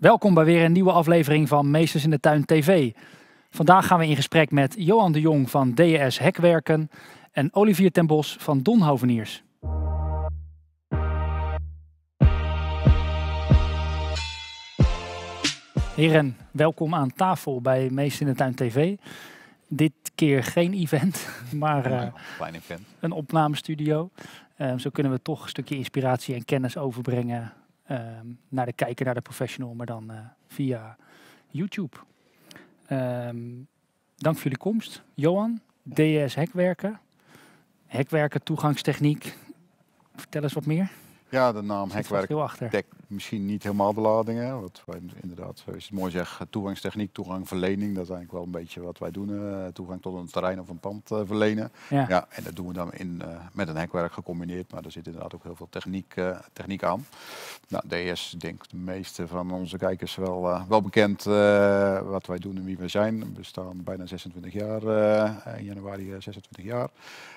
Welkom bij weer een nieuwe aflevering van Meesters in de Tuin TV. Vandaag gaan we in gesprek met Johan de Jong van DS Hekwerken en Olivier ten Bos van Donhoveniers. Heren, welkom aan tafel bij Meesters in de Tuin TV. Dit keer geen event, maar eh, een opnamestudio. Eh, zo kunnen we toch een stukje inspiratie en kennis overbrengen Ehm, naar de kijker, naar de professional, maar dan eh, via YouTube. Um, dank voor jullie komst. Johan, DS Hekwerken. Hekwerken, toegangstechniek. Vertel eens wat meer. Ja, de naam hekwerken. heel achter misschien niet helemaal beladingen, Wat wij inderdaad, zoals je het mooi zegt, toegangstechniek, toegangverlening. Dat is eigenlijk wel een beetje wat wij doen. Eh, toegang tot een terrein of een pand eh, verlenen. Ja. en dat doen we dan in, eh, met een hekwerk gecombineerd. Maar er zit inderdaad ook heel veel techniek, techniek aan. Nou, DS, denk de meeste van onze kijkers wel, wel bekend wat wij doen en wie we zijn. We staan bijna 26 jaar, in januari 26 jaar.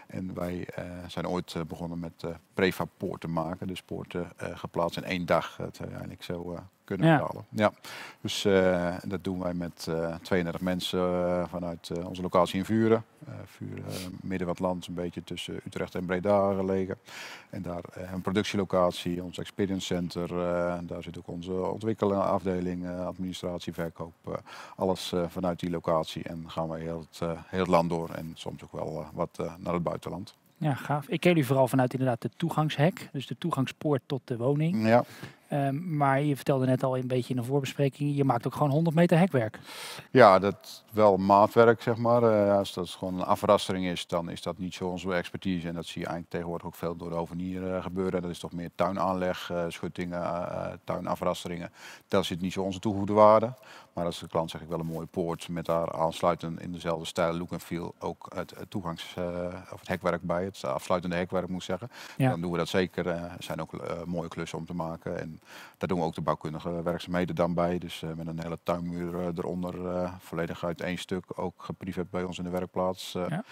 En wij zijn ooit begonnen met prefab poorten maken. Dus poorten geplaatst in één dag het uiteindelijk zo kunnen ja. betalen. Ja. Dus eh, dat doen wij met 32 eh, mensen eh, vanuit onze locatie in Vuren. Vuren, midden wat land, een beetje tussen Utrecht en Breda gelegen. En daar een productielocatie, ons experience center. daar zit ook onze ontwikkelingafdeling, administratie, verkoop. alles vanuit die locatie. En gaan wij heel het, heel land door en soms ook wel wat naar het buitenland. Ja, gaaf. Ik ken jullie vooral vanuit inderdaad de toegangshek, dus de toegangspoort tot de woning. Ja. Ehm, maar je vertelde net al een beetje in een voorbespreking, je maakt ook gewoon 100 meter hekwerk. Ja, dat wel maatwerk, zeg maar. Eh, als dat gewoon een afrastering is, dan is dat niet zo onze expertise. En dat zie je eigenlijk tegenwoordig ook veel door de ovenier eh, gebeuren. Dat is toch meer tuinaanleg, eh, schuttingen, tuinafrasteringen. Dat zit niet zo onze toegevoegde waarde. Maar als de klant zeg ik wel een mooie poort met daar aansluitend in dezelfde stijl, look en feel, ook het, toegangs- of het hekwerk bij, het afsluitende hekwerk moet zeggen. Dan doen we dat zeker. Er zijn ook mooie klussen om te maken daar doen we ook de bouwkundige werkzaamheden dan bij. Dus eh, met een hele tuinmuur eh, eronder, eh, volledig uit één stuk. Ook geprivat bij ons in de werkplaats. We hebben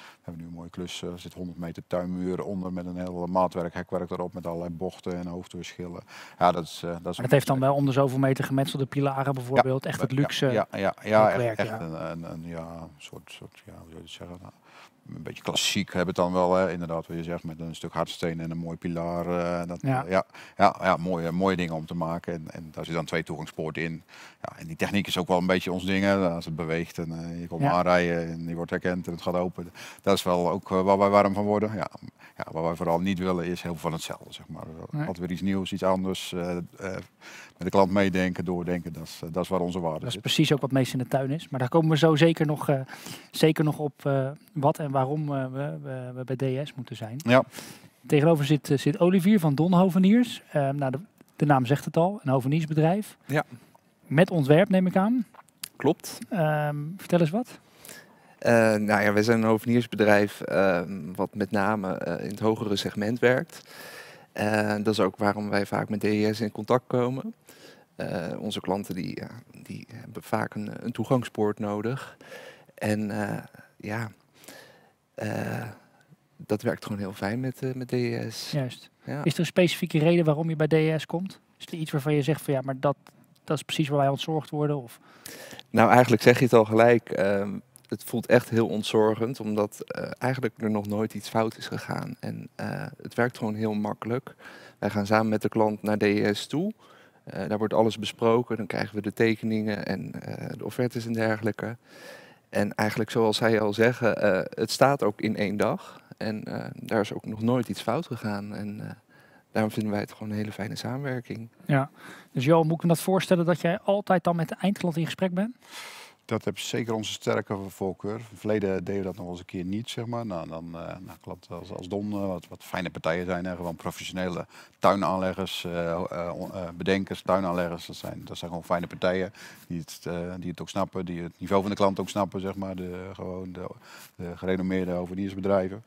nu een mooie klus. Er zit 100 meter tuinmuur onder met een heel maatwerk, hekwerk erop. Met allerlei bochten en hoofdverschillen. Ja, dat is... dat, is dat heeft dan wel onder zoveel meter gemetselde pilaren bijvoorbeeld. Ja, echt het luxe Ja, ja, ja, echt, een, een, ja, soort, soort ja, hoe zou je zeggen een beetje klassiek hebben het dan wel, inderdaad, wat je zegt, met een stuk hardsteen en een mooi pilaar. Eh, dat, eh, ja. ja. Ja, mooie, mooie dingen om te maken. En, en daar zit dan twee toegangspoorten in. Ja, en die techniek is ook wel een beetje ons ding. Als het beweegt en eh, je komt aanrijden en die wordt herkend en het gaat open. Dat is wel ook uh, waar wij warm van worden. Ja, ja, wat wij vooral niet willen is heel veel van hetzelfde, zeg maar. Nee. Altijd weer iets nieuws, iets anders. met de klant meedenken, doordenken, dat is, dat is waar onze waarde is. Dat is precies ook wat meest in de tuin is. Maar daar komen we zo zeker nog, zeker nog op wat waarom eh, we, we, we, bij DS moeten zijn. Ja. Tegenover zit, eh, zit Olivier van Don Hoveniers. Ehm, nou, de, de, naam zegt het al, een hoveniersbedrijf. Ja. Met ontwerp neem ik aan. Klopt. Ehm, vertel eens wat. Eh, nou ja, wij zijn een hoveniersbedrijf uh, ehm, wat met name in het hogere segment werkt. dat is ook waarom wij vaak met DES in contact komen. onze klanten die, die hebben vaak een, een toegangspoort nodig. En ja, eh, dat werkt gewoon heel fijn met, uh, met DS. Juist. Ja. Is er een specifieke reden waarom je bij DS komt? Is er iets waarvan je zegt van ja, maar dat, dat is precies waar wij ontzorgd worden? Of? Nou, eigenlijk zeg je het al gelijk. Ehm, het voelt echt heel ontzorgend, omdat uh, eigenlijk er nog nooit iets fout is gegaan. En het werkt gewoon heel makkelijk. Wij gaan samen met de klant naar DES toe. daar wordt alles besproken. Dan krijgen we de tekeningen en de offertes en dergelijke. En eigenlijk zoals hij al zeggen, eh, het staat ook in één dag. En eh, daar is ook nog nooit iets fout gegaan. En eh, daarom vinden wij het gewoon een hele fijne samenwerking. Ja, dus Jo, moet ik me dat voorstellen dat jij altijd dan met de eindklant in gesprek bent? dat heb zeker onze sterke voorkeur. In het verleden deden we dat nog eens een keer niet, zeg maar. Nou, dan eh, nou, klopt als, als Don, eh, wat, wat, fijne partijen zijn Gewoon professionele tuinaanleggers, eh, bedenkers, tuinaanleggers. Dat zijn, dat zijn gewoon fijne partijen die het, die het ook snappen. Die het niveau van de klant ook snappen, zeg maar. De, gewoon de, de gerenommeerde overniersbedrijven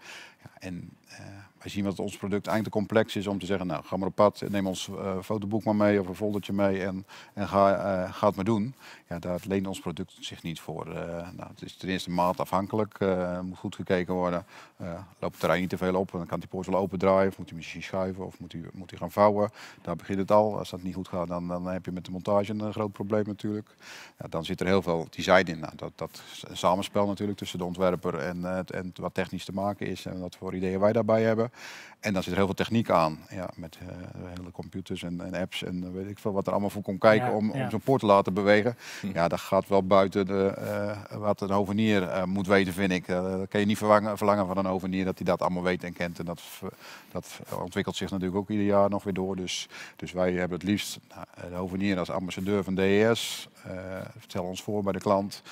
en eh, wij zien dat ons product eigenlijk te complex is om te zeggen, nou ga maar op pad, neem ons eh, fotoboek maar mee of een foldertje mee en, en ga, eh, ga het maar doen. Ja, daar leent ons product zich niet voor. nou, het is ten eerste maatafhankelijk, moet goed gekeken worden. loopt het terrein niet te veel op, dan kan die poort wel opendraaien of moet hij misschien schuiven of moet hij, moet gaan vouwen. Daar begint het al. Als dat niet goed gaat, dan, dan heb je met de montage een groot probleem natuurlijk. Ja, dan zit er heel veel design in. Nou, dat, dat samenspel natuurlijk tussen de ontwerper en, en wat technisch te maken is en wat voor ideeën wij daarbij hebben. En dan zit er heel veel techniek aan. Ja, met eh, hele computers en, en, apps en eh, weet ik veel wat er allemaal voor komt kijken om, om zo'n poort te laten bewegen. Hm. Ja, dat gaat wel buiten de, eh, wat de hovenier moet weten, vind ik. dat kan je niet verlangen, verlangen van een hovenier dat hij dat allemaal weet en kent. En dat, dat ontwikkelt zich natuurlijk ook ieder jaar nog weer door. Dus, dus wij hebben het liefst nou, de hovenier als ambassadeur van DES. vertelt ons voor bij de klant.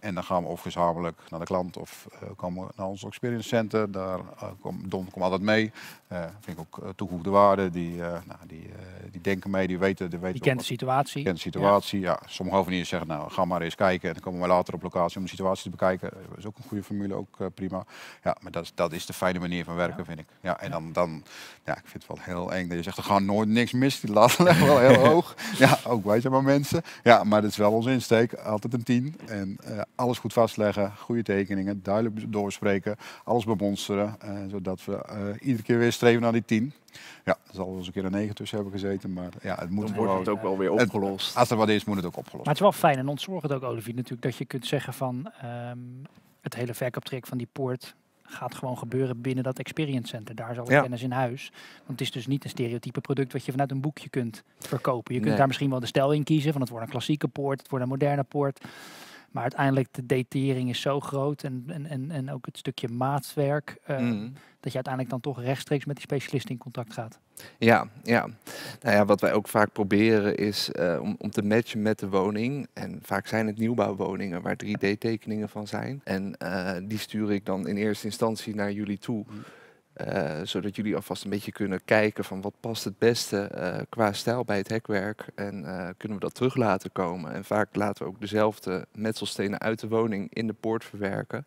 en dan gaan we of gezamenlijk naar de klant of komen we naar ons experience center. Daar eh, kom, Don, komt altijd mee. Eh, vind ik ook eh, toegevoegde waarde. Die, nou, die, die denken mee, die weten... Die, weten die kent de situatie. kent de situatie, ja. Sommige hoveniers zeggen, nou, ga maar eens kijken. En dan komen we later op locatie om de situatie te bekijken. Dat is ook een goede formule, ook prima. Ja, maar dat, dat is de fijne manier van werken, vind ik. Ja, en dan, dan... Ja, ik vind het wel heel eng. Dat je zegt, er gaan nooit niks mis. Die lat leggen wel heel hoog. Ja, ook wij zijn maar mensen. Ja, maar dat is wel onze insteek. Altijd een tien En alles goed vastleggen, goede tekeningen, duidelijk doorspreken, alles bemonsteren. Eh, zodat we eh, iedere keer weer streven naar die 10. Ja, er zal wel eens een keer een 9 tussen hebben gezeten. Maar ja, het moet Dan wordt het ook wel weer opgelost. als er wat is, moet het ook opgelost Maar het is wel fijn en het ook, Olivier, natuurlijk. Dat je kunt zeggen van ehm, het hele verkooptraject van die poort gaat gewoon gebeuren binnen dat experience center. Daar zal de kennis in huis. Want het is dus niet een stereotype product wat je vanuit een boekje kunt verkopen. Je kunt daar misschien wel de stijl in kiezen. Van het wordt een klassieke poort, het wordt een moderne poort. Maar uiteindelijk de datering is zo groot en, en, en, en ook het stukje maatwerk. Eh, mhm. Dat je uiteindelijk dan toch rechtstreeks met die specialist in contact gaat. Ja, ja. Nou ja, wat wij ook vaak proberen is eh, om, om te matchen met de woning. En vaak zijn het nieuwbouwwoningen waar 3D-tekeningen van zijn. En eh, die stuur ik dan in eerste instantie naar jullie toe. Mm. Eh, zodat jullie alvast een beetje kunnen kijken van wat past het beste eh, qua stijl bij het hekwerk. En eh, kunnen we dat terug laten komen. En vaak laten we ook dezelfde metselstenen uit de woning in de poort verwerken.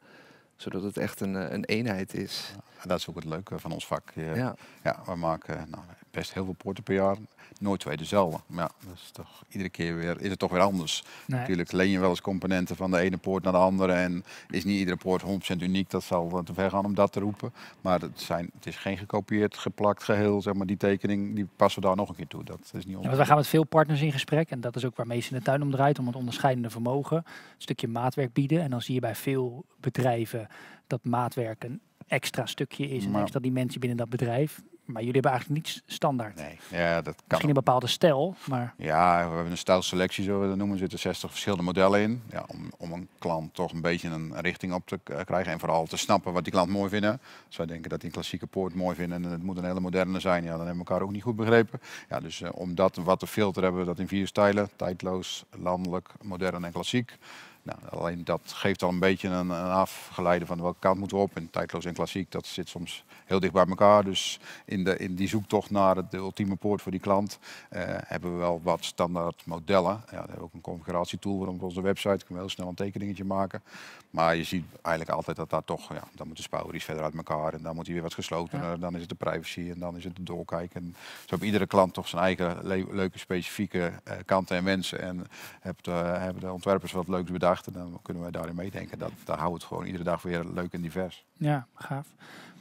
Zodat het echt een, een eenheid is. Ja, dat is ook het leuke van ons vak. ja. ja. we maken nou, best heel veel poorten per jaar. Nooit twee dezelfde. Maar dat is toch, iedere keer weer, is het toch weer anders. Natuurlijk leen je wel eens componenten van de ene poort naar de andere. En is niet iedere poort 100% uniek. Dat zal te ver gaan om dat te roepen. Maar het, zijn, het is geen gekopieerd, geplakt geheel. Zeg maar, die tekening die passen we daar nog een keer toe. Dat is niet ongeveer. we gaan met veel partners in gesprek. En dat is ook waar meesten in de tuin om draait. Om het onderscheidende vermogen. Een stukje maatwerk bieden. En dan zie je bij veel bedrijven dat maatwerk een extra stukje is. En maar, extra dimensie binnen dat bedrijf. Maar jullie hebben eigenlijk niets standaard. Nee, ja, dat kan Misschien een bepaalde stijl, maar... Ja, we hebben een stijlselectie, zo we dat noemen. Er zitten 60 verschillende modellen in. Ja, om, om een klant toch een beetje een richting op te krijgen. En vooral te snappen wat die klant mooi vinden. Als wij denken dat die een klassieke poort mooi vinden en het moet een hele moderne zijn. Ja, dan hebben we elkaar ook niet goed begrepen. Ja, dus eh, om dat wat te filteren hebben we dat in vier stijlen. Tijdloos, landelijk, modern en klassiek. Nou, alleen dat geeft al een beetje een, een afgeleide van welke kant moeten we op. En tijdloos en klassiek, dat zit soms heel dicht bij elkaar. Dus in, de, in die zoektocht naar de, ultieme poort voor die klant eh, hebben we wel wat standaard modellen. Ja, we hebben ook een configuratietool voor op onze website. Kunnen we heel snel een tekeningetje maken. Maar je ziet eigenlijk altijd dat daar toch, ja, dan moet de spouwries verder uit elkaar. En dan moet hij weer wat gesloten. En dan is het de privacy en dan is het de doorkijk. En zo heeft iedere klant toch zijn eigen leuke specifieke eh, kanten en wensen. En hebben de, hebben de ontwerpers wat leuks bedacht dan kunnen wij daarin meedenken. Dat, dat houdt het gewoon iedere dag weer leuk en divers. Ja, gaaf.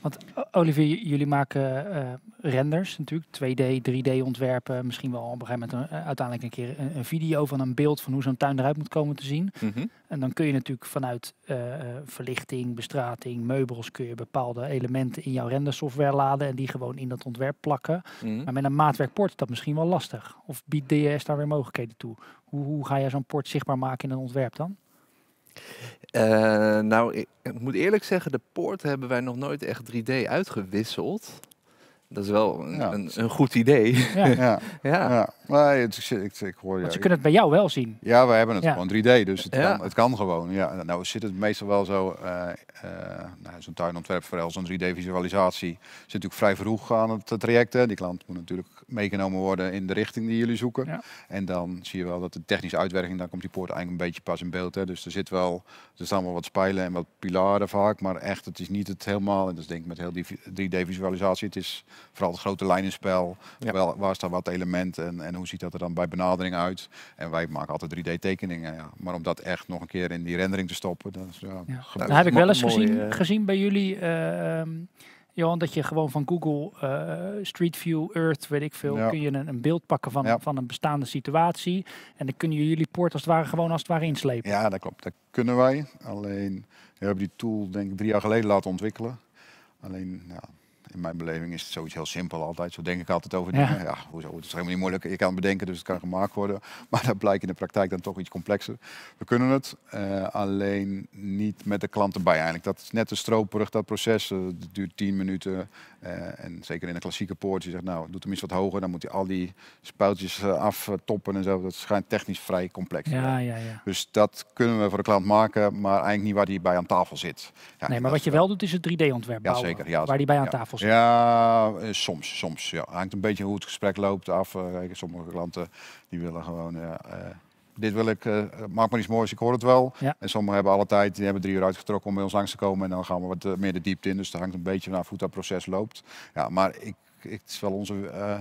Want eh, Olivier, jullie maken eh, renders natuurlijk, 2D, 3D ontwerpen. Misschien wel op een gegeven moment een, eh, uiteindelijk een keer een, video van een beeld van hoe zo'n tuin eruit moet komen te zien. Mhm. En dan kun je natuurlijk vanuit verlichting, bestrating, meubels, kun je bepaalde elementen in jouw rendersoftware laden en die gewoon in dat ontwerp plakken. Mhm. Maar met een maatwerk wordt dat misschien wel lastig. Of biedt DS daar weer mogelijkheden toe? Hoe, ga je zo'n port zichtbaar maken in een ontwerp dan? Eh, nou, ik, ik, moet eerlijk zeggen, de poort hebben wij nog nooit echt 3D uitgewisseld. Dat is wel een, een, goed idee. Ja. ja. ja. Maar ik, ik, ik hoor je. kunt ze kunnen het bij jou wel zien. Ja, we hebben het gewoon 3D, dus het, kan, het kan gewoon. Ja. Nou zit het meestal wel zo, eh, eh, nou, zo'n tuinontwerp voor zo'n 3D-visualisatie zit natuurlijk vrij vroeg aan het traject. Die klant moet natuurlijk meegenomen worden in de richting die jullie zoeken. En dan zie je wel dat de technische uitwerking, dan komt die poort eigenlijk een beetje pas in beeld. Hè. Dus er zit wel, er staan wel wat spijlen en wat pilaren vaak, maar echt, het is niet het helemaal, en dat is denk ik met heel die 3D-visualisatie, het is vooral het grote lijnenspel. Ja. Wel, waar staan wat elementen en, hoe ziet dat er dan bij benadering uit? En wij maken altijd 3D-tekeningen. Ja. Maar om dat echt nog een keer in die rendering te stoppen, dat ja, nou, heb ik wel eens gezien, eh, gezien bij jullie. Uh, Johan, dat je gewoon van Google eh, Street View, Earth, weet ik veel, kun je een, een, beeld pakken van, van een bestaande situatie. En dan kunnen jullie poort als het ware gewoon als het ware inslepen. Ja, dat klopt. Dat kunnen wij. Alleen we hebben die tool denk ik drie jaar geleden laten ontwikkelen. Alleen in mijn beleving is het zoiets heel simpel altijd. Zo denk ik altijd over Ja. hoezo? Het is helemaal niet moeilijk. Je kan het bedenken, dus het kan gemaakt worden. Maar dat blijkt in de praktijk dan toch iets complexer. We kunnen het, eh, alleen niet met de klanten bij eigenlijk. Dat is net de stroperig, dat proces. Eh, duurt tien minuten. Eh, en zeker in een klassieke poort, je zegt nou, doet hem iets wat hoger. Dan moet je al die spuitjes aftoppen en zo. Dat schijnt technisch vrij complex ja, ja, ja, Dus dat kunnen we voor de klant maken, maar eigenlijk niet waar die bij aan tafel zit. Ja, nee, maar wat je wel doet is het 3D-ontwerp ja, bouwen, zeker, ja, waar die bij aan tafel zit. Ja, eh, soms. soms ja. Hangt een beetje hoe het gesprek loopt af. Eh, sommige klanten die willen gewoon... Ja, eh, dit wil ik, uh, maak maar iets moois, ik hoor het wel. En sommigen hebben alle tijd, die hebben drie uur uitgetrokken om bij ons langs te komen. En dan gaan we wat meer de diepte in. Dus dat hangt een beetje vanaf hoe dat proces loopt. Ja, maar ik, ik het is wel onze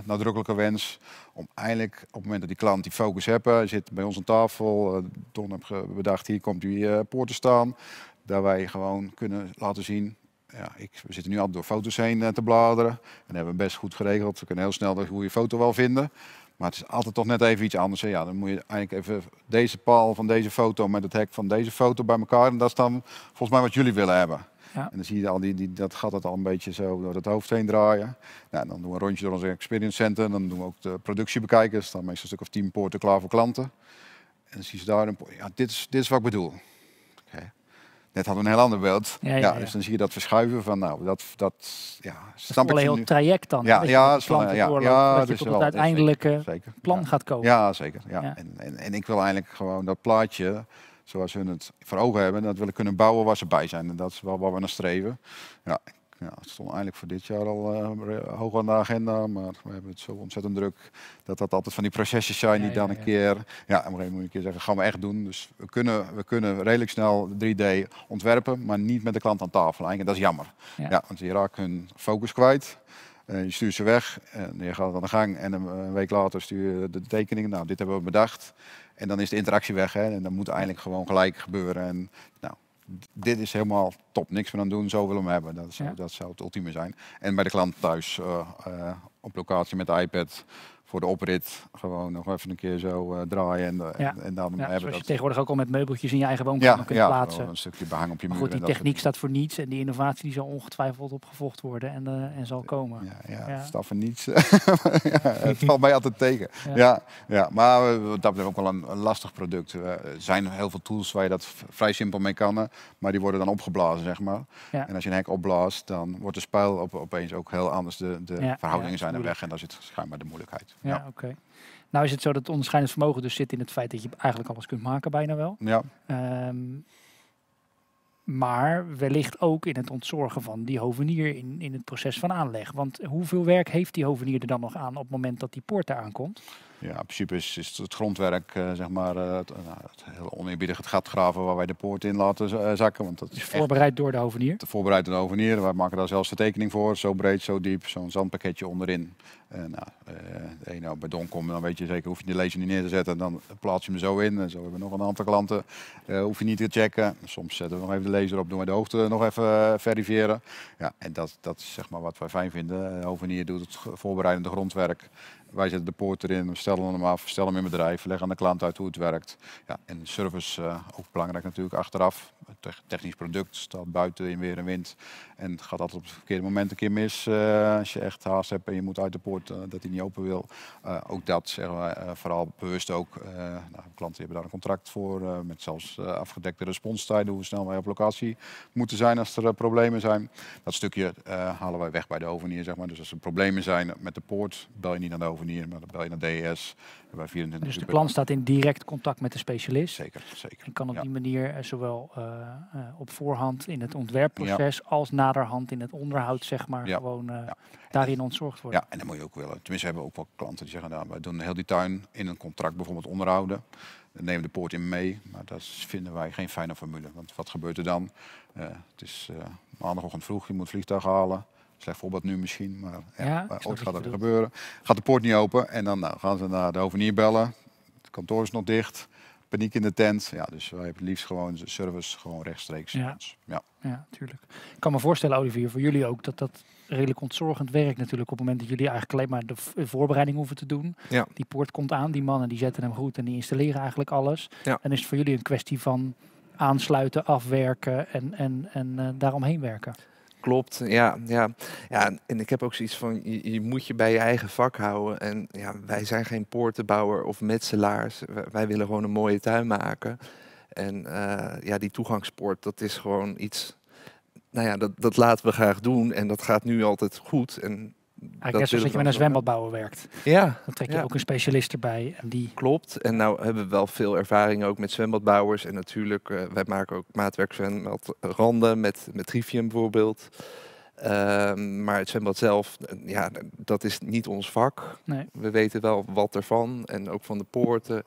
nadrukkelijke wens om eindelijk op het moment dat die klant die focus hebben, zit bij ons aan tafel, don heb bedacht, hier komt u poort te staan. Dat wij gewoon kunnen laten zien ja, ik, we zitten nu al door foto's heen eh, te bladeren. En hebben best goed geregeld. We kunnen heel snel de goede foto wel vinden. Maar het is altijd toch net even iets anders. Ja, dan moet je eigenlijk even deze paal van deze foto met het hek van deze foto bij elkaar. En dat is dan volgens mij wat jullie willen hebben. Ja. En dan zie je al die, die, dat gat dat al een beetje zo door het hoofd heen draaien. Nou, dan doen we een rondje door ons experience center. Dan doen we ook de productie bekijken. Er staan meestal een stuk of tien poorten klaar voor klanten. En dan zie je daar een Ja, dit is, dit is wat ik bedoel net hadden we een heel ander beeld. Ja, Dus dan zie je dat verschuiven van, nou, dat, dat ja, snap een heel traject dan. Ja, ja, dat, ja, ja, dat dus wel, uiteindelijk plan gaat komen. Ja, zeker. Ja. En, en, en ik wil eigenlijk gewoon dat plaatje zoals hun het voor ogen hebben. Dat willen kunnen bouwen waar ze bij zijn. En dat is wel waar we naar streven. Ja, ja, het stond eigenlijk voor dit jaar al eh, hoog aan de agenda, maar we hebben het zo ontzettend druk dat dat altijd van die processen zijn die dan een keer, ja, op moet je keer zeggen, gaan we echt doen. Dus we kunnen, we kunnen redelijk snel 3D ontwerpen, maar niet met de klant aan tafel En dat is jammer, ja. want je raakt hun focus kwijt. Eh, je stuurt ze weg en je gaat aan de gang en een week later stuur je de tekeningen. Nou, dit hebben we bedacht. En dan is de interactie weg hè? en dan moet eigenlijk gewoon gelijk gebeuren. En nou, dit is helemaal top, niks meer aan doen, zo willen we hem hebben. Dat zou, dat zou het ultieme zijn. En bij de klant thuis eh, eh, op locatie met de iPad voor de oprit gewoon nog even een keer zo eh, draaien. En, eh, en, dan hebben zoals dat... je tegenwoordig ook al met meubeltjes in je eigen woonkamer ja, kunt ja, plaatsen. een stukje behang op je muur. goed, die techniek staat voor niets en die innovatie die zal ongetwijfeld opgevolgd worden en, eh, en zal komen. Ja, ja, staat voor niets. het valt mij altijd tegen. Ja, ja. maar dat is ook wel een, lastig product. Er zijn heel veel tools waar je dat vrij simpel mee kan, maar die worden dan opgeblazen, zeg maar. En als je een hek opblaast, dan wordt de spuil op, opeens ook heel anders. De, de verhoudingen zijn er weg en daar zit schijnbaar de moeilijkheid. Ja, oké. Nou is het zo dat het onderscheidend vermogen dus zit in het feit dat je eigenlijk alles kunt maken bijna wel. Ja. Um, maar wellicht ook in het ontzorgen van die hovenier in, in het proces van aanleg. Want hoeveel werk heeft die hovenier er dan nog aan op het moment dat die poort daar aankomt? Ja, in principe is, is het grondwerk, eh, zeg maar, uh, het, nou, het heel oneerbiedig het gat graven waar wij de poort in laten eh, zakken. Want dat is, voorbereid door de hovenier? Voorbereid door de hovenier. Wij maken daar zelfs de tekening voor. Zo breed, zo diep, zo'n zandpakketje onderin. Eh, nou, de eh, ene nou, bij Don komt, dan weet je zeker, hoef je de laser niet neer te zetten. Dan plaats je hem zo in. En zo hebben we nog een aantal klanten. Eh, hoef je niet te checken. Soms zetten we nog even de laser op, doen we de hoogte nog even verifiëren. Ja, en dat, dat is zeg maar wat wij fijn vinden. Hovenier doet het voorbereidende grondwerk. Wij zetten de poort erin, stellen hem af, stellen hem in bedrijf, leggen aan de klant uit hoe het werkt. Ja, en service uh, ook belangrijk natuurlijk achteraf. Het technisch product staat buiten in weer en wind. En het gaat altijd op het verkeerde moment een keer mis. als je echt haast hebt en je moet uit de poort eh, dat hij niet open wil. Eh, ook dat zeggen eh, we vooral bewust ook. Nou, klanten hebben daar een contract voor, met zelfs afgedekte responstijden, hoe snel wij op locatie moeten zijn als er problemen zijn. Dat stukje halen wij weg bij de ovenier, zeg maar. Dus als er problemen zijn met de poort, bel je niet naar de ovenier, maar dan bel je naar DES. 24 dus de klant staat in direct contact met de specialist. Zeker, zeker. En kan op die manier zowel op voorhand in het ontwerpproces als naderhand in het onderhoud, zeg maar, gewoon daarin ontzorgd worden. Ja, en dat moet je ook willen. Tenminste, hebben we ook wel klanten die zeggen, nou, wij doen heel die tuin in een contract bijvoorbeeld onderhouden. Dan nemen we de poort in mee, maar dat vinden wij geen fijne formule. Want wat gebeurt er dan? Eh, het is eh, maandagochtend vroeg, je moet vliegtuig halen. Slecht voorbeeld nu misschien, maar ja, ooit gaat dat gebeuren. Gaat de poort niet open en dan nou, gaan ze naar de hovenier bellen. Het kantoor is nog dicht paniek in de tent. Ja, dus wij hebben liefst gewoon service gewoon rechtstreeks. Ja, dus, ja. ja Ik kan me voorstellen, Olivier, voor jullie ook, dat dat redelijk ontzorgend werkt natuurlijk. Op het moment dat jullie eigenlijk alleen maar de voorbereiding hoeven te doen. Ja. Die poort komt aan, die mannen die zetten hem goed en die installeren eigenlijk alles. Ja. En is het voor jullie een kwestie van aansluiten, afwerken en, en, en uh, daaromheen werken. Klopt, ja, ja. ja. En ik heb ook zoiets van, je, je, moet je bij je eigen vak houden. En ja, wij zijn geen poortenbouwer of metselaars. Wij, willen gewoon een mooie tuin maken. En eh, ja, die toegangspoort, dat is gewoon iets... Nou ja, dat, dat laten we graag doen en dat gaat nu altijd goed. En Eigenlijk dat je met een zwembadbouwer werkt. Ja. Dan trek je ook een specialist erbij. Die... Klopt. En nou hebben we wel veel ervaring ook met zwembadbouwers. En natuurlijk, uh, wij maken ook maatwerk zwembadranden met, met Rivium bijvoorbeeld. Ehm, maar het zwembad zelf, eh, ja, dat is niet ons vak. Nee. We weten wel wat ervan en ook van de poorten.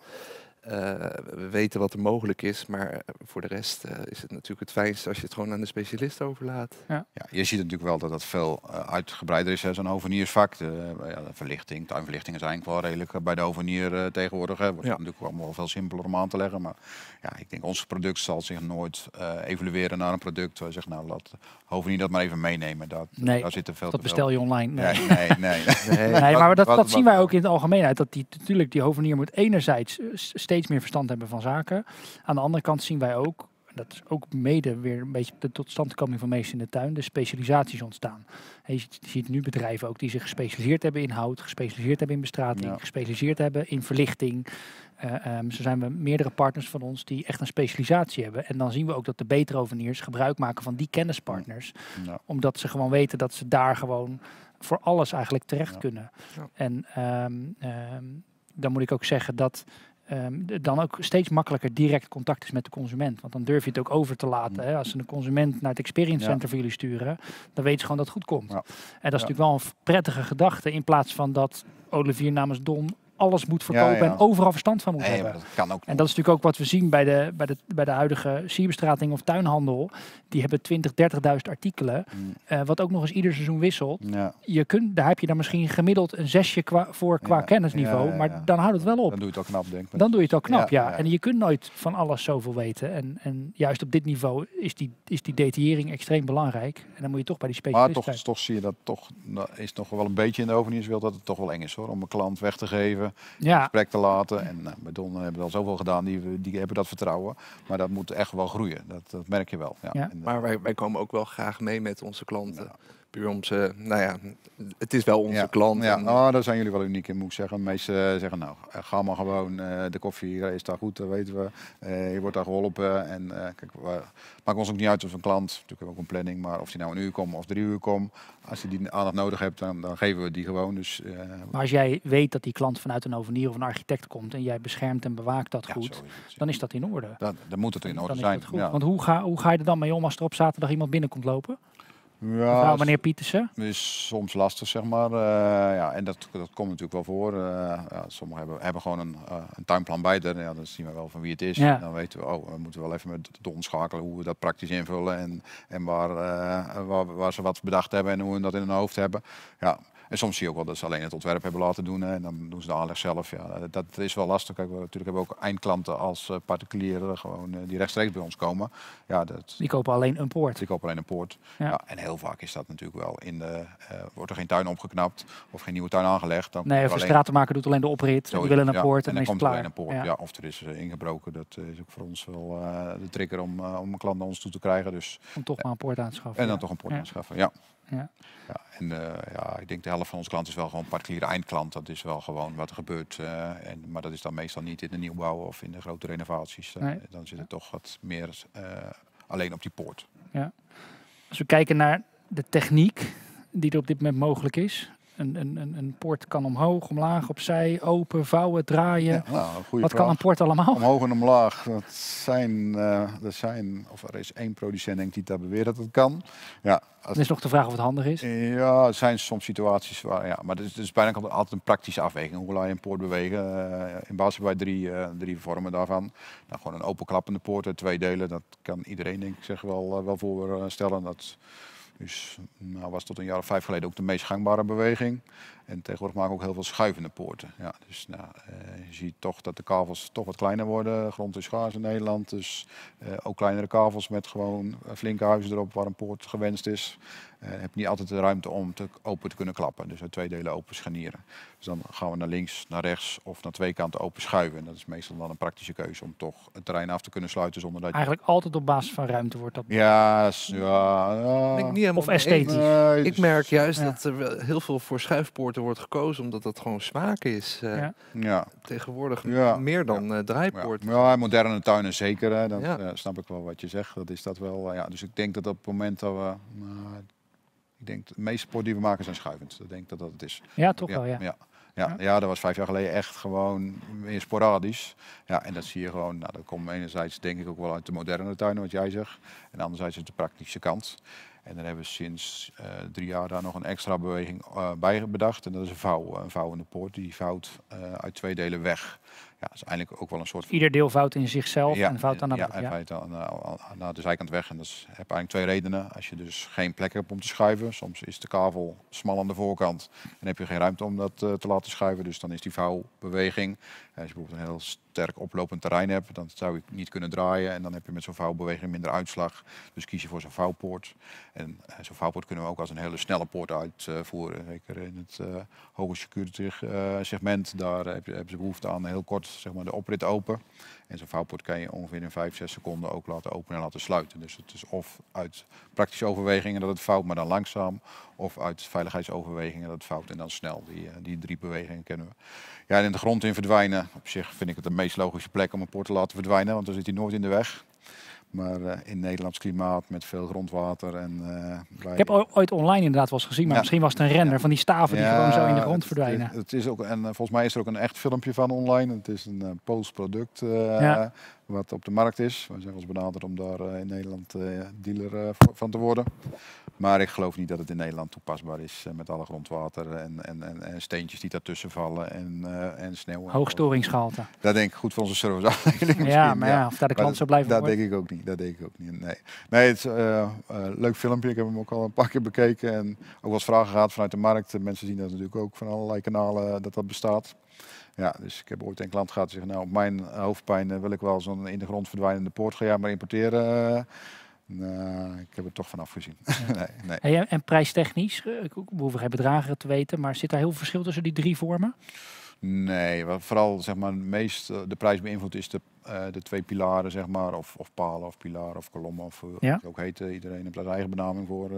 Eh, we weten wat er mogelijk is, maar eh, voor de rest eh, is het natuurlijk het fijnste als je het gewoon aan de specialist overlaat. Ja. ja je ziet natuurlijk wel dat dat veel uitgebreider is, zo'n hoveniersvak. De, ja, de verlichting, tuinverlichtingen zijn wel redelijk bij de hovenier tegenwoordig. Hè. Wordt ja. natuurlijk allemaal veel simpeler om aan te leggen. Maar ja, ik denk ons product zal zich nooit evolueren naar een product waar je zegt, nou laat hovenier dat maar even meenemen. Dat, nee, daar zit veel dat bestel je online. Nee, nee, nee. nee. maar dat, dat, zien wij ook in het algemeen uit. Dat die, natuurlijk die hovenier moet enerzijds steeds steeds meer verstand hebben van zaken. Aan de andere kant zien wij ook, dat is ook mede weer een beetje de totstandkoming van meesten in de tuin, de specialisaties ontstaan. je, ziet, nu bedrijven ook die zich gespecialiseerd hebben in hout, gespecialiseerd hebben in bestrating, gespecialiseerd hebben in verlichting. Eh, ehm, zo zijn we meerdere partners van ons die echt een specialisatie hebben. En dan zien we ook dat de betere oveniers gebruik maken van die kennispartners. Omdat ze gewoon weten dat ze daar gewoon voor alles eigenlijk terecht kunnen. En ehm, ehm, dan moet ik ook zeggen dat Ehm, dan ook steeds makkelijker direct contact is met de consument. Want dan durf je het ook over te laten. Mm. Hè? Als ze een consument naar het experience center voor jullie sturen, dan weet ze gewoon dat het goed komt. En dat is natuurlijk wel een prettige gedachte in plaats van dat Olivier namens Don alles moet verkopen en overal verstand van moet hebben. en dat is natuurlijk ook wat we zien bij de, bij de, bij de huidige sierbestrating of tuinhandel. Die hebben 20, 30.000 artikelen, mm. eh, wat ook nog eens ieder seizoen wisselt. Je kunt, daar heb je dan misschien gemiddeld een zesje voor qua kennisniveau, maar dan houdt het wel op. Dan doe je het al knap, denk ik. Dan doe je het al knap, ja. En je kunt nooit van alles zoveel weten. En, en juist op dit niveau is die, is die detaillering extreem belangrijk. En dan moet je toch bij die specialisten Maar toch, toch zie je dat toch, is nog wel een beetje in de overnieuwswereld dat het toch wel eng is hoor, om een klant weg te geven gesprek te laten. En met eh, Don hebben we al zoveel gedaan, die, die hebben dat vertrouwen. Maar dat moet echt wel groeien, dat, dat merk je wel. Ja. Eh, maar wij, wij, komen ook wel graag mee met onze klanten. Puur om ze, nou ja, het is wel onze klant. Ja, en, oh, daar zijn jullie wel uniek in, moet ik zeggen. De eh, zeggen, nou, eh, ga maar gewoon. Eh, de koffie is daar goed, weten we. je wordt daar geholpen. En kijk, maakt ons ook niet uit of een klant, natuurlijk hebben we ook een planning, maar of die nou een uur komt of drie uur komt. Als je die aandacht nodig hebt, dan, dan geven we die gewoon. Dus, maar als jij weet dat die klant vanuit een ovenier of een architect komt en jij beschermt en bewaakt dat goed, dan is dat in orde. Dan, dan moet het in orde zijn. Ja. Want hoe ga, hoe ga je er dan mee om als er op zaterdag iemand binnenkomt lopen? Ja, meneer Pietersen? is soms lastig, zeg maar. Eh, ja, en dat, dat komt natuurlijk wel voor. Eh, ja, sommigen hebben, hebben gewoon een, uh, een tuinplan bij. Dan, ja, zien we wel van wie het is. Dan weten we, oh, we moeten wel even met de omschakelen hoe we dat praktisch invullen. En, en waar, waar, waar, ze wat bedacht hebben en hoe we dat in hun hoofd hebben. Ja, en soms zie je ook wel dat ze alleen het ontwerp hebben laten doen en dan doen ze de aanleg zelf. Ja, dat is wel lastig. Kijk, we, natuurlijk hebben we ook eindklanten als eh, particulieren gewoon, eh, die rechtstreeks bij ons komen. Ja, dat, die kopen alleen een poort. Die kopen alleen een poort. Ja. en heel vaak is dat natuurlijk wel in de, eh, wordt er geen tuin opgeknapt of geen nieuwe tuin aangelegd. Dan nee, of alleen... de maken doet alleen de oprit. die willen een poort en, dan is komt klaar. een poort. Ja. of er is ingebroken. Dat is ook voor ons wel de trigger om, om een klant naar ons toe te krijgen. Dus, om toch maar een poort aan te schaffen. En dan toch een poort aanschaffen. ja. Ja. ja en eh, ja, ik denk de helft van onze klant is wel gewoon particuliere eindklant. Dat is wel gewoon wat er gebeurt. Eh, en, maar dat is dan meestal niet in de nieuwbouw of in de grote renovaties. Eh, dan zit het toch wat meer alleen op die poort. Ja. Als we kijken naar de techniek die er op dit moment mogelijk is een, een, een, port kan omhoog, omlaag, opzij, open, vouwen, draaien. Nou, Wat kan een port allemaal? Omhoog en omlaag. Dat zijn, uh, er zijn, of er is één producent denk die daar beweert dat het kan. Ja, het is nog de vraag of het handig is. Ja, er zijn soms situaties waar, ja, maar het is, het is bijna altijd een praktische afweging. Hoe laat je een poort bewegen? Eh, in basis bij drie, eh, drie vormen daarvan. Nou, gewoon een openklappende poort, twee delen. Dat kan iedereen denk ik zeg wel, wel voorstellen. Dat dus nou was tot een jaar of vijf geleden ook de meest gangbare beweging. En tegenwoordig maken we ook heel veel schuivende poorten. Ja, dus nou, eh, je ziet toch dat de kavels toch wat kleiner worden. Grond is schaars in Nederland, dus eh, ook kleinere kavels met gewoon eh, flinke huizen erop waar een poort gewenst is. Uh, heb niet altijd de ruimte om te, open te kunnen klappen. Dus uit twee delen open scharnieren. Dus dan gaan we naar links, naar rechts of naar twee kanten open schuiven. En dat is meestal dan een praktische keuze om toch het terrein af te kunnen sluiten zonder dat je... Eigenlijk altijd op basis van ruimte wordt dat... Ja, ja, niet of esthetisch. Ik, dus- merk juist dat er heel veel voor schuifpoorten wordt, wordt gekozen omdat dat gewoon smaak is. Eh, ja. Tegenwoordig ja. meer dan ja. Uh, draaipoort. Ja. moderne tuinen zeker. Hè. Dat eh, snap ik wel wat je zegt. Dat is dat wel. ja. Dus ik denk dat op het moment dat we... Nou, ik denk de meeste sport die we maken zijn schuivend. Ik denk dat dat het is. Ja, toch wel, ja. Ja, ja, dat was vijf jaar geleden echt gewoon meer sporadisch. Ja, en dat zie je gewoon, nou, dat komt enerzijds denk ik ook wel uit de moderne tuinen, wat jij zegt. En anderzijds uit de praktische kant. En dan hebben we sinds eh, drie jaar daar nog een extra beweging eh, bij bedacht. En dat is een vouw, een vouwende poort. Die vouwt eh, uit twee delen weg ja, is eigenlijk ook wel een soort... Ieder deel fout in zichzelf en fout aan de Ja, ja. Eh, de zijkant weg. En dat heb eigenlijk twee redenen. Als je dus geen plek hebt om te schuiven, soms is de kavel smal aan de voorkant. En heb je geen ruimte om dat eh, te laten schuiven. Dus dan is die vouwbeweging. Eh, als je bijvoorbeeld een heel sterk oplopend terrein hebt, dan zou je niet kunnen draaien. En dan heb je met zo'n vouwbeweging minder uitslag. Dus kies je voor zo'n vouwpoort. En zo'n vouwpoort kunnen we ook als een hele snelle poort uitvoeren. Zeker in het uh, hoge security segment. Daar hebben heb ze behoefte aan heel kort zeg maar, de oprit open. En zo'n vouwport kan je ongeveer in 5, 6 seconden ook laten openen en laten sluiten. Dus het is of uit praktische overwegingen dat het fout, maar dan langzaam. Of uit veiligheidsoverwegingen dat het fout en dan snel. Die, eh, die drie bewegingen kennen we. Ja, en in de grond in verdwijnen. Op zich vind ik het de meest logische plek om een port te laten verdwijnen, want dan zit hij nooit in de weg. Maar eh, in Nederlands klimaat met veel grondwater. En, eh, Ik heb ooit online inderdaad wel eens gezien, maar misschien was het een render van die staven die gewoon zo in de grond verdwijnen. Het, is ook, en eh, volgens mij is er ook een echt filmpje van online. Het is een uh, Pools product wat op de markt is. We zijn ons benaderd om daar in Nederland dealer van te worden. Maar ik geloof niet dat het in Nederland toepasbaar is eh, met alle grondwater en, en, en, steentjes die daartussen vallen en, uh, en sneeuw. Hoogstoringsgehalte. Dat denk ik goed voor onze service Ja, maar ja, of daar de klant zo blijven Dat denk ik ook niet, dat denk ik ook niet. Nee, nee het is eh, leuk filmpje. Ik heb hem ook al een paar keer bekeken en ook wat vragen gehad vanuit de markt. Mensen zien dat natuurlijk ook van allerlei kanalen dat dat bestaat. Ja, dus ik heb ooit een klant gehad die zegt, nou op mijn hoofdpijn wil ik wel zo'n in de grond verdwijnende poort gaan maar importeren ik heb er toch vanaf gezien. nee, nee. en prijstechnisch, eh, we hoeven geen bedragen te weten, maar zit daar heel veel verschil tussen die drie vormen? Nee, wat vooral zeg maar, meest eh, de prijs beïnvloedt is de, eh, de twee pilaren, zeg maar, of, of palen of pilaren of kolommen of eh, ook heet. Iedereen heeft daar eigen benaming voor.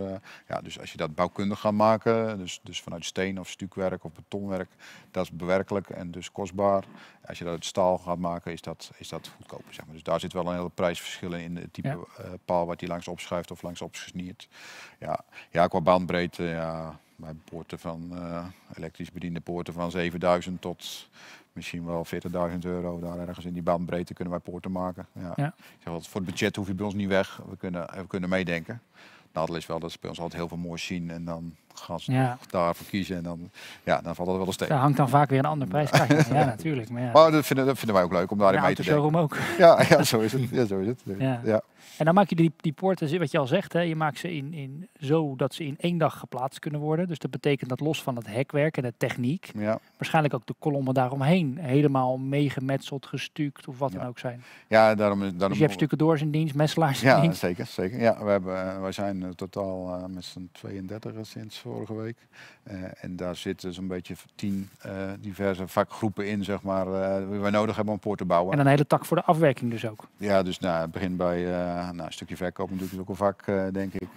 ja, dus als je dat bouwkundig gaat maken, dus, dus vanuit steen of stukwerk of betonwerk, dat is bewerkelijk en dus kostbaar. Als je dat uit staal gaat maken, is dat, is dat goedkoper. Zeg maar. Dus daar zit wel een hele prijsverschil in, in het type paal wat hij langs opschuift of langs opgesniert. Ja, ja qua baanbreedte, ja bij poorten van, eh, elektrisch bediende poorten van 7000 tot misschien wel 40.000 euro. Daar ergens in die bandbreedte kunnen wij poorten maken. Ja. Ik zeg altijd, voor het budget hoef je bij ons niet weg. We kunnen, we kunnen meedenken. Het nou, is wel dat ze bij ons altijd heel veel moois zien en dan gas ja. daarvoor kiezen. En dan, ja, dan valt dat wel eens tegen. Daar hangt dan vaak weer een ander prijs. ja, natuurlijk. Maar, ja. maar dat, vinden, dat, vinden, wij ook leuk om daarin mee te denken. ook. Ja, ja, zo is het. Ja, zo is het. Ja. En dan maak je die, die poorten, wat je al zegt, hè, je maakt ze in, in, zo dat ze in één dag geplaatst kunnen worden. Dus dat betekent dat los van het hekwerk en de techniek, ja. waarschijnlijk ook de kolommen daaromheen helemaal meegemetseld, gestuukt of wat dan ook zijn. Ja, daarom, daarom... Dus je hebt stukendoors in dienst, messelaars in ja, dienst. Ja, zeker. zeker. Ja, we hebben, eh, wij zijn eh, totaal eh, met z'n 32 sinds vorige week. Eh, en daar zitten zo'n beetje tien eh, diverse vakgroepen in, zeg maar, die eh, we nodig hebben om poort te bouwen. En een hele tak voor de afwerking dus ook. Ja, dus nou, het begint bij nou, een stukje verkoop natuurlijk is ook een vak, denk ik.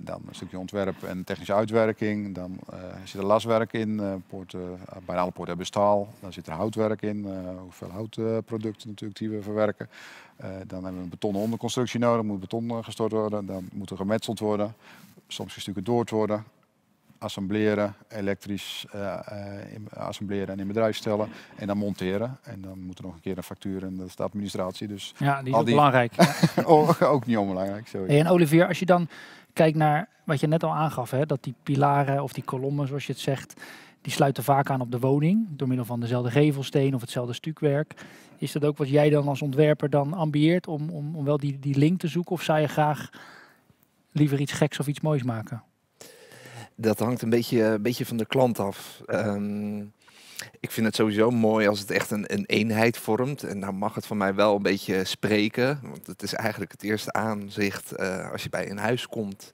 dan een stukje ontwerp en technische uitwerking. Dan zit er laswerk in. poorten, bijna alle poorten hebben staal. Dan zit er houtwerk in. hoeveel houtproducten natuurlijk die we verwerken. dan hebben we een betonnen onderconstructie nodig. Moet beton gestort worden. Dan moet er gemetseld worden soms gestuurd doord worden assembleren, elektrisch eh, eh, assembleren en in bedrijf stellen. En dan monteren. En dan moet er nog een keer een factuur en dat de administratie. Dus ja, die is belangrijk. Oh, ook niet onbelangrijk. en Olivier, als je dan kijkt naar wat je net al aangaf, hè, dat die pilaren of die kolommen, zoals je het zegt, die sluiten vaak aan op de woning door middel van dezelfde gevelsteen of hetzelfde stukwerk. Is dat ook wat jij dan als ontwerper dan ambieert om, om, om wel die, die link te zoeken of zou je graag liever iets geks of iets moois maken? dat hangt een beetje, een beetje van de klant af. Ehm, ik vind het sowieso mooi als het echt een, eenheid vormt. En dan nou mag het van mij wel een beetje spreken. Want het is eigenlijk het eerste aanzicht eh, als je bij een huis komt.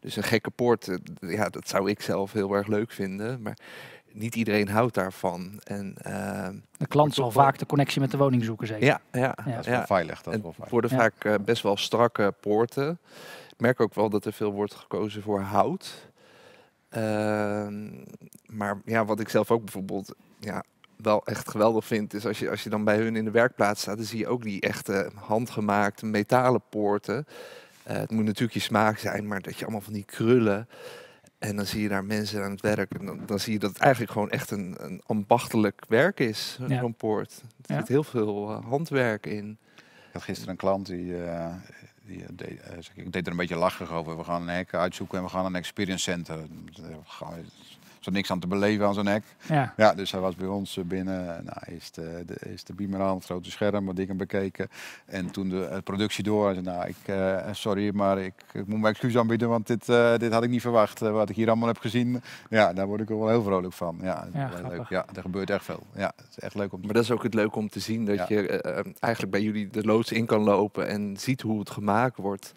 Dus een gekke poort, eh, ja, dat zou ik zelf heel erg leuk vinden. Maar niet iedereen houdt daarvan. En, ehm, de klant zal vaak de connectie met de woning zoeken, zeker? Ja, ja, ja. dat is wel veilig. Dat wel veilig. worden vaak eh, best wel strakke poorten. Ik merk ook wel dat er veel wordt gekozen voor hout. Ehm, maar ja, wat ik zelf ook bijvoorbeeld ja, wel echt geweldig vind, is als je, als je dan bij hun in de werkplaats staat, dan zie je ook die echte handgemaakte metalen poorten. Eh, het moet natuurlijk je smaak zijn, maar dat je allemaal van die krullen. En dan zie je daar mensen aan het werk. En dan, zie je dat het eigenlijk gewoon echt een, een ambachtelijk werk is, ja. poort. Er zit heel veel eh, handwerk in. Ik had gisteren een klant die eh, die eh, deed, eh, ik deed er een beetje lachig over. We gaan een hek uitzoeken en we gaan een experience center niks aan te beleven aan zo'n hek. Ja. dus hij was bij ons eh, binnen. Nou, de, de, de beamer aan, het grote scherm, wat dingen bekeken. En toen de, eh, productie door. en zei, nou, ik, sorry, maar ik, ik, moet mijn excuus aanbieden, want dit, dit had ik niet verwacht. wat ik hier allemaal heb gezien, ja, daar word ik wel heel vrolijk van. Ja, ja, leuk. ja er gebeurt echt veel. Ja, het is echt leuk om te... Maar dat is ook het leuk om te zien, dat je eigenlijk bij jullie de loods in kan lopen en ziet hoe het gemaakt wordt.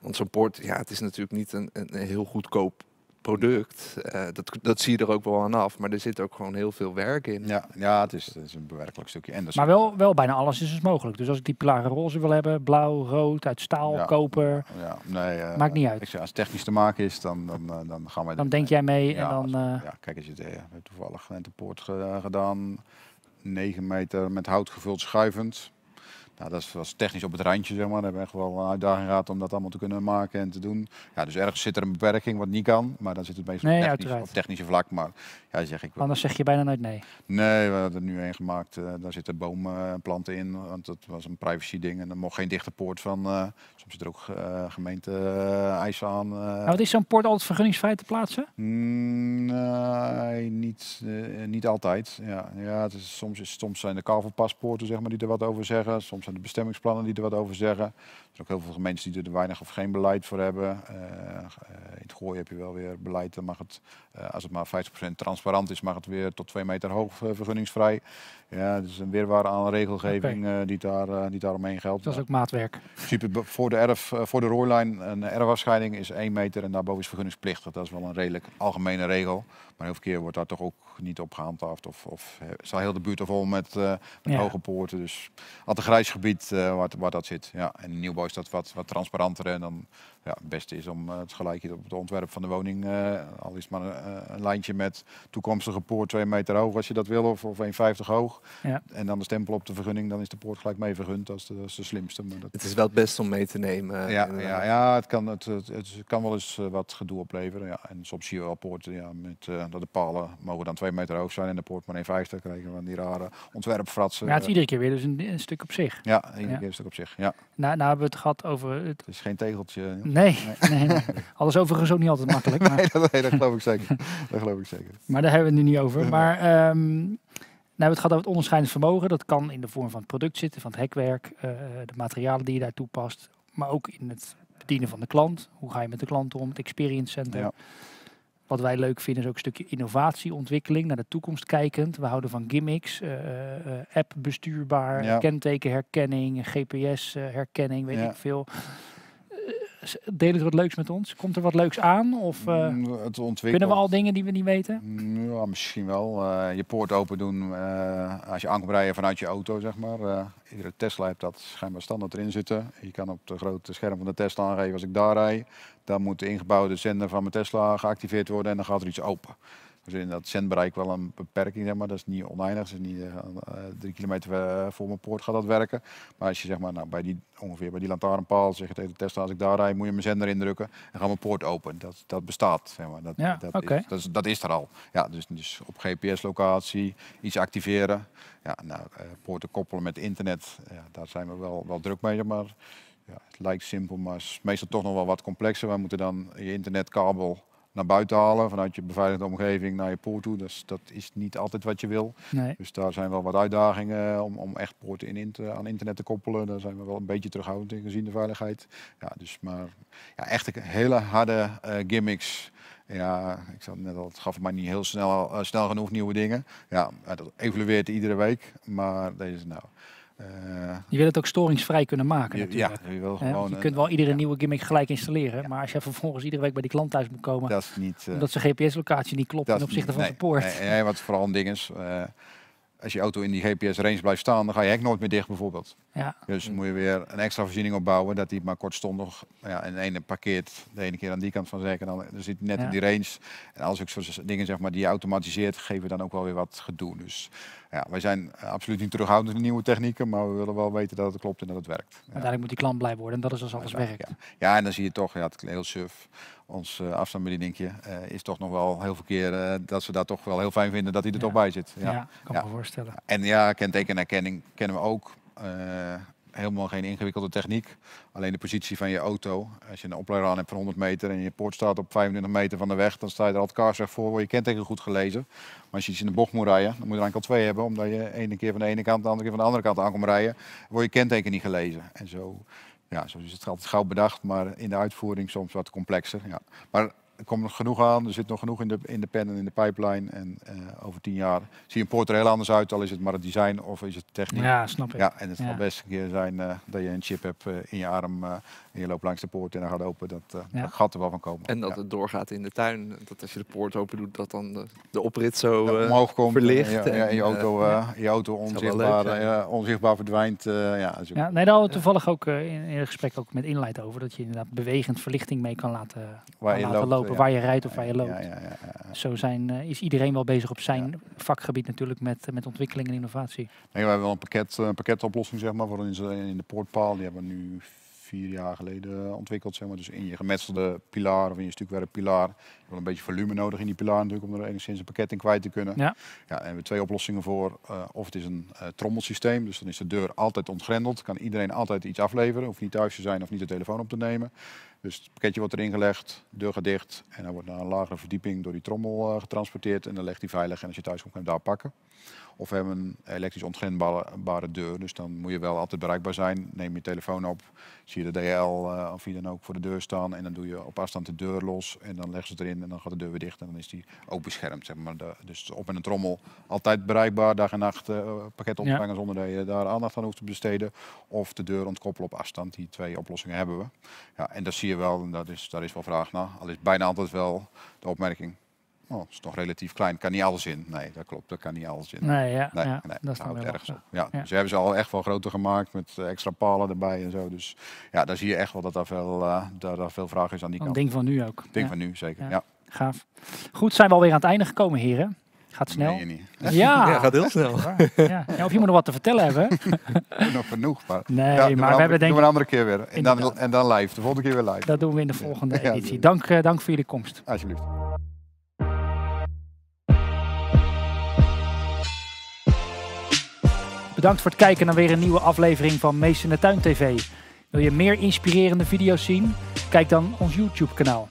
Want zo'n ja, het is natuurlijk niet een, een heel goedkoop product. Eh, dat, dat zie je er ook wel aan af, maar er zit ook gewoon heel veel werk in. Ja, ja het, is, het is een bewerkelijk stukje. En dat maar wel, wel bijna alles is dus mogelijk. Dus als ik die plagen roze wil hebben, blauw, rood, uit staal, koper, ja, nee, eh, maakt niet uit. Ik als het technisch te maken is, dan, dan, eh, dan gaan wij... Dan denk jij mee ja, en dan... ja, kijk, eens. je we hebben toevallig lentepoort een poort gedaan, 9 meter met hout gevuld schuivend. Nou, dat was technisch op het randje, zeg maar. Daar hebben echt wel een uitdaging gehad om dat allemaal te kunnen maken en te doen. Ja, dus ergens zit er een beperking wat niet kan, maar dan zit het meestal nee, technisch, op technische vlak. Maar ja, zeg ik wel. dan zeg je bijna nooit nee. Nee, we hebben er nu een gemaakt. Eh, daar zitten boomplanten eh, in, want dat was een privacy ding. En dan mocht geen dichte poort van. Uh, soms zit er ook gemeente eisen aan. Nou, wat is zo'n poort altijd vergunningsvrij te plaatsen? Mm, nee, niet, niet altijd. Ja, ja het is, soms, is, soms zijn de kavelpaspoorten zeg maar, die er wat over zeggen. Soms de bestemmingsplannen die er wat over zeggen. Er zijn ook heel veel mensen die er weinig of geen beleid voor hebben. Eh, eh, in het gooien heb je wel weer beleid. Dan mag het, eh, als het maar 50% transparant is, mag het weer tot 2 meter hoog vergunningsvrij. Ja, is een weerwaarde aan regelgeving die, daar, die daar omheen geldt. Dat is ook maatwerk. Super. voor de, erf, voor de rooilijn een erfafscheiding is 1 meter en daarboven is vergunningsplichtig. Dat is wel een redelijk algemene regel. Maar heel veel keer wordt daar toch ook niet op gehandhaafd. Of, of staat heel de buurt al vol met, eh, met hoge poorten. Dus altijd grijs gebied uh, waar, waar, dat zit. Ja. En in nieuwbouw is dat wat, wat transparanter. En dan ja, het beste is om eh, het gelijkje op het ontwerp van de woning, eh, al is het maar een, eh, een, lijntje met toekomstige poort twee meter hoog als je dat wil, of, of 1,50 hoog. Ja. En dan de stempel op de vergunning, dan is de poort gelijk mee vergund. Dat is de, dat is de slimste. Maar dat... Het is wel het best om mee te nemen. Ja, ja, ja het, kan, het, het, kan wel eens wat gedoe opleveren. Ja. En soms zie je wel poorten ja, met, dat de palen mogen dan twee meter hoog zijn en de poort maar 1,50 krijgen van die rare ontwerpfratsen. Ja, het is iedere keer weer dus een, stuk op zich. Ja, iedere keer een stuk op zich. Ja. Nou, nou hebben we het gehad over... het is geen tegeltje. Nee, nee. nee, alles overigens ook niet altijd makkelijk. Nee, dat, dat, geloof ik zeker. dat geloof ik zeker. Maar daar hebben we het nu niet over. Maar um, nou, het gaat over het onderscheidend vermogen. Dat kan in de vorm van het product zitten, van het hekwerk, eh, de materialen die je daar toepast. Maar ook in het bedienen van de klant. Hoe ga je met de klant om? Het experience center. Ja. Wat wij leuk vinden is ook een stukje innovatieontwikkeling, naar de toekomst kijkend. We houden van gimmicks, eh, eh, app bestuurbaar, kentekenherkenning, GPS-herkenning, weet ik veel delen ze wat leuks met ons? Komt er wat leuks aan? Of mm, eh, het kunnen we al dingen die we niet weten? Mm, ja, misschien wel. Eh, je poort open doen eh, als je aankomt rijden vanuit je auto, zeg maar. iedere Tesla heeft dat schijnbaar standaard erin zitten. Je kan op het grote scherm van de Tesla aangeven als ik daar rij. Dan moet de ingebouwde zender van mijn Tesla geactiveerd worden en dan gaat er iets open we Dus in dat zendbereik wel een beperking, zeg maar. Dat is niet oneindig. is niet eh, eh, drie kilometer eh, voor mijn poort gaat dat werken. Maar als je zeg maar, nou, bij die, ongeveer bij die lantaarnpaal zegt tegen de tester, als ik daar rijd, moet je mijn zender indrukken en gaan mijn poort open. Dat, dat bestaat, zeg maar. Dat, ja, dat, is, dat, is, dat, is, er al. Ja, dus, dus op GPS-locatie iets activeren. Ja, nou, poorten koppelen met internet, ja, daar zijn we wel, wel druk mee, maar... Ja, het lijkt simpel, maar is meestal toch nog wel wat complexer. We moeten dan je internetkabel naar buiten halen, vanuit je beveiligde omgeving naar je poort toe. Dus dat is niet altijd wat je wil. Nee. Dus daar zijn wel wat uitdagingen eh, om, om echt poorten in, aan internet te koppelen. Daar zijn we wel een beetje terughoudend in gezien de veiligheid. Ja, dus maar ja, echt hele harde eh, gimmicks. Ja, ik zat net al, het gaf mij niet heel snel, eh, snel genoeg nieuwe dingen. Ja, dat evolueert iedere week. Maar deze nou je wil het ook storingsvrij kunnen maken. Je, ja, je, wil gewoon, kunt wel iedere nieuwe gimmick gelijk installeren. Maar als je vervolgens iedere week bij die klant thuis moet komen. Dat is niet, eh, omdat zijn GPS-locatie niet klopt ten opzichte van nee, poort. nee, wat vooral een ding is. Eh, als je auto in die GPS-range blijft staan, dan ga je hek nooit meer dicht bijvoorbeeld. Ja. Dus moet je weer een extra voorziening opbouwen dat die maar kortstondig nou ja, en de ene parkeert de ene keer aan die kant van zeker, dan zit net in die range. En als ik soort dingen zeg maar die je automatiseert, geven dan ook wel weer wat gedoe. Dus ja, wij zijn eh, absoluut niet terughoudend in nieuwe technieken, maar we willen wel weten dat het klopt en dat het werkt. Ja. Uiteindelijk moet die klant blij worden en dat is als dus alles werkt. Ja. en dan zie je toch, ja, het heel suf ons eh, afstandsbedieningje eh, is toch nog wel heel veel keer eh, dat ze daar toch wel heel fijn vinden dat hij er toch bij zit. Ja, ja kan me voorstellen. En ja, kentekenherkenning kennen we ook helemaal geen ingewikkelde techniek. Alleen de positie van je auto. Als je een oplader aan hebt van 100 meter en je poort staat op 25 meter van de weg, dan sta je er al het kaarsrecht voor, word je kenteken goed gelezen. Maar als je iets in de bocht moet rijden, dan moet je er al twee hebben, omdat je ene keer van de ene kant, de andere keer van de andere kant aan komt rijden, word je kenteken niet gelezen. En zo ja, zo is het altijd gauw bedacht, maar in de uitvoering soms wat complexer. Ja. Maar er komt nog genoeg aan. Er zit nog genoeg in de, in de pen en in de pipeline. En eh, over tien jaar zie een poort er heel anders uit. Al is het maar het design of is het techniek. Ja, snap ik. Ja, en het zal best een keer zijn eh, dat je een chip hebt eh, in je arm. en je loopt langs de poort en dan gaat open. Dat, gat gaat er wel van komen. En dat het doorgaat in de tuin. Dat als je de poort open doet, dat dan de, oprit zo omhoog komt. verlicht. En, je auto, je auto onzichtbaar, onzichtbaar verdwijnt. ja, ja, nee, daar hadden we toevallig ook in, in het gesprek ook met inleid over. Dat je inderdaad bewegend verlichting mee kan laten, laten lopen waar je rijdt of waar je loopt. Zo zijn, eh, is iedereen wel bezig op zijn vakgebied natuurlijk met, met ontwikkeling en innovatie. Nee, we hebben wel een, pakket, een eh, pakketoplossing zeg maar, voor in de poortpaal. Die hebben we nu vier jaar geleden eh, ontwikkeld. Zeg maar. Dus in je gemetselde pilaar of in je stukwerkpilaar. Je hebt wel een beetje volume nodig in die pilaar natuurlijk om er enigszins een pakket in kwijt te kunnen. Ja. Ja, en we hebben twee oplossingen voor. of het is een trommelsysteem, dus dan is de deur altijd ontgrendeld. Kan iedereen altijd iets afleveren, hoeft niet thuis te zijn of niet de telefoon op te nemen. Dus het pakketje wordt erin gelegd, deur gaat dicht en dan wordt naar een lagere verdieping door die trommel eh, getransporteerd en dan legt hij veilig en als je thuis komt kan je hem daar pakken. Of hebben een elektrisch ontgrendbare deur. Dus dan moet je wel altijd bereikbaar zijn. Neem je telefoon op, zie je de DL uh, eh, of wie dan ook voor de deur staan. En dan doe je op afstand de deur los en dan leggen ze het erin en dan gaat de deur weer dicht. En dan is die ook beschermd. Zeg maar. dus op en een trommel altijd bereikbaar, dag en nacht uh, pakket ontvangen zonder dat je daar aandacht aan hoeft te besteden. Of de deur ontkoppelen op afstand. Die twee oplossingen hebben we. Ja, en dat zie je wel, en dat is, daar is wel vraag naar. Al is bijna altijd wel de opmerking oh, dat is toch relatief klein, kan niet alles in. Nee, dat klopt, dat kan niet alles in. Nee, ja, dat is ergens op. Ja, ja, Dus hebben ze al echt wel groter gemaakt met eh, extra palen erbij en zo. Dus ja, daar zie je echt wel dat daar veel, uh, daar veel vraag is aan die kant. Ding van nu ook. Ding van nu, zeker. Ja. Gaaf. Goed, zijn we alweer aan het einde gekomen, heren. Gaat snel. Nee, niet. Ja. ja. gaat heel snel. Ja. of je moet nog wat te vertellen hebben. nog genoeg. Maar... Nee, maar we, hebben denk ik... een andere keer weer. En dan, en dan live. De volgende keer weer live. Dat doen we in de volgende editie. Dank, eh, dank voor jullie komst. Alsjeblieft. Bedankt voor het kijken naar weer een nieuwe aflevering van Mees in de Tuin TV. Wil je meer inspirerende video's zien? Kijk dan ons YouTube kanaal.